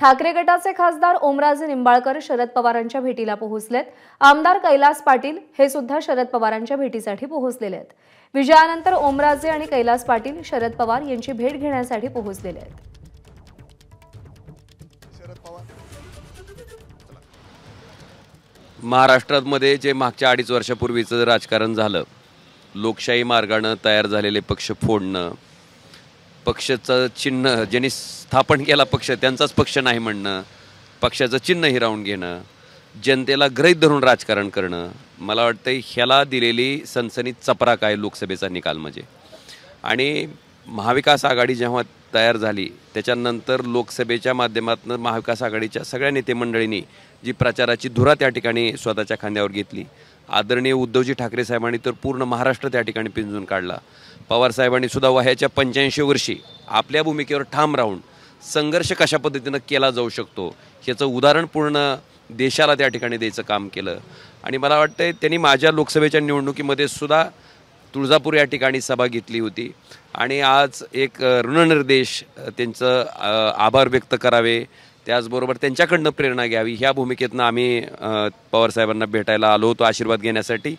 ठाकरे गटाचे खासदार ओमराजे निंबाळकर शरद पवारांच्या भेटीला पोहोचलेत आमदार कैलास पाटील हे सुद्धा शरद पवारांच्या भेटीसाठी पोहोचलेले आहेत विजयानंतर ओमराजे आणि कैलास पाटील शरद पवार यांची भेट घेण्यासाठी पोहोचलेले आहेत महाराष्ट्रामध्ये जे मागच्या अडीच वर्षापूर्वीचं राजकारण झालं लोकशाही मार्गानं तयार झालेले पक्ष फोडणं पक्षाचं चिन्ह ज्यांनी स्थापन केला पक्ष त्यांचाच पक्ष नाही म्हणणं पक्षाचं चिन्ह हिरावून घेणं जनतेला ग्रहित धरून राजकारण करणं मला वाटतं ह्याला दिलेली सनसनीत चपराक आहे लोकसभेचा निकाल म्हणजे आणि महाविकास आघाडी जेव्हा तयार झाली त्याच्यानंतर लोकसभेच्या माध्यमातून महाविकास आघाडीच्या सगळ्या नेतेमंडळींनी जी प्रचाराची धुरा त्या ठिकाणी स्वतःच्या खांद्यावर घेतली आदरणीय उद्धवजी ठाकरे साहेबांनी तर पूर्ण महाराष्ट्र त्या ठिकाणी पिंजून काढला पवारसाहेबांनी सुद्धा वह्याच्या पंच्याऐंशी वर्षी आपल्या भूमिकेवर ठाम राहून संघर्ष कशा पद्धतीनं केला जाऊ शकतो ह्याचं उदाहरण पूर्ण देशाला त्या ठिकाणी द्यायचं काम केलं आणि मला वाटतं त्यांनी माझ्या लोकसभेच्या निवडणुकीमध्ये सुद्धा तुळजापूर या ठिकाणी सभा घेतली होती आणि आज एक ऋणनिर्देश त्यांचं आभार व्यक्त करावे त्याचबरोबर त्यांच्याकडनं प्रेरणा घ्यावी ह्या भूमिकेतनं आम्ही पवारसाहेबांना भेटायला आलो होतो आशीर्वाद घेण्यासाठी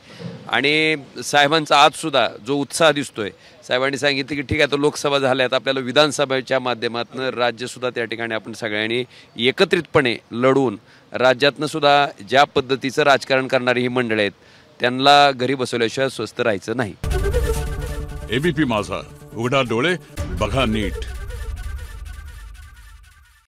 आणि साहेबांचा आजसुद्धा जो उत्साह दिसतोय साहेबांनी सांगितलं की ठीक आहे तर लोकसभा झाल्या आपल्याला विधानसभेच्या माध्यमातून राज्यसुद्धा त्या ठिकाणी आपण सगळ्यांनी एकत्रितपणे लढून राज्यातनं सुद्धा ज्या पद्धतीचं राजकारण करणारी ही मंडळी आहेत त्यांना घरी बसवल्याशिवाय स्वस्त राहायचं नाही एबीपी माझा उघडा डोळे बघा नीट